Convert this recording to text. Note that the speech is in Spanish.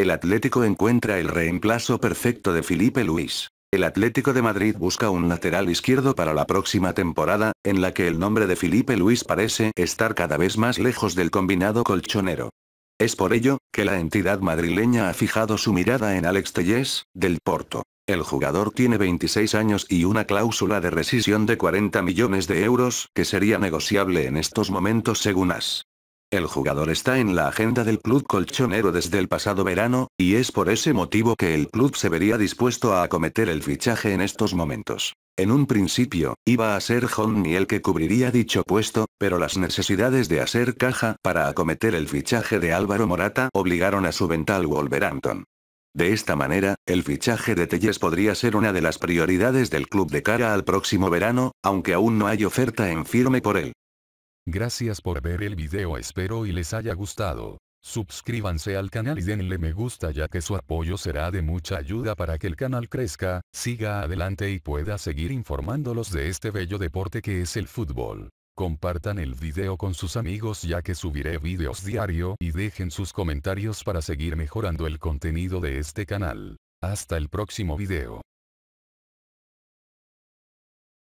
El Atlético encuentra el reemplazo perfecto de Felipe Luis. El Atlético de Madrid busca un lateral izquierdo para la próxima temporada, en la que el nombre de Felipe Luis parece estar cada vez más lejos del combinado colchonero. Es por ello, que la entidad madrileña ha fijado su mirada en Alex Tellez, del Porto. El jugador tiene 26 años y una cláusula de rescisión de 40 millones de euros, que sería negociable en estos momentos según AS. El jugador está en la agenda del club colchonero desde el pasado verano, y es por ese motivo que el club se vería dispuesto a acometer el fichaje en estos momentos. En un principio, iba a ser Honey el que cubriría dicho puesto, pero las necesidades de hacer caja para acometer el fichaje de Álvaro Morata obligaron a su venta al Wolverhampton. De esta manera, el fichaje de Telles podría ser una de las prioridades del club de cara al próximo verano, aunque aún no hay oferta en firme por él. Gracias por ver el video espero y les haya gustado. Suscríbanse al canal y denle me gusta ya que su apoyo será de mucha ayuda para que el canal crezca, siga adelante y pueda seguir informándolos de este bello deporte que es el fútbol. Compartan el video con sus amigos ya que subiré videos diario y dejen sus comentarios para seguir mejorando el contenido de este canal. Hasta el próximo video.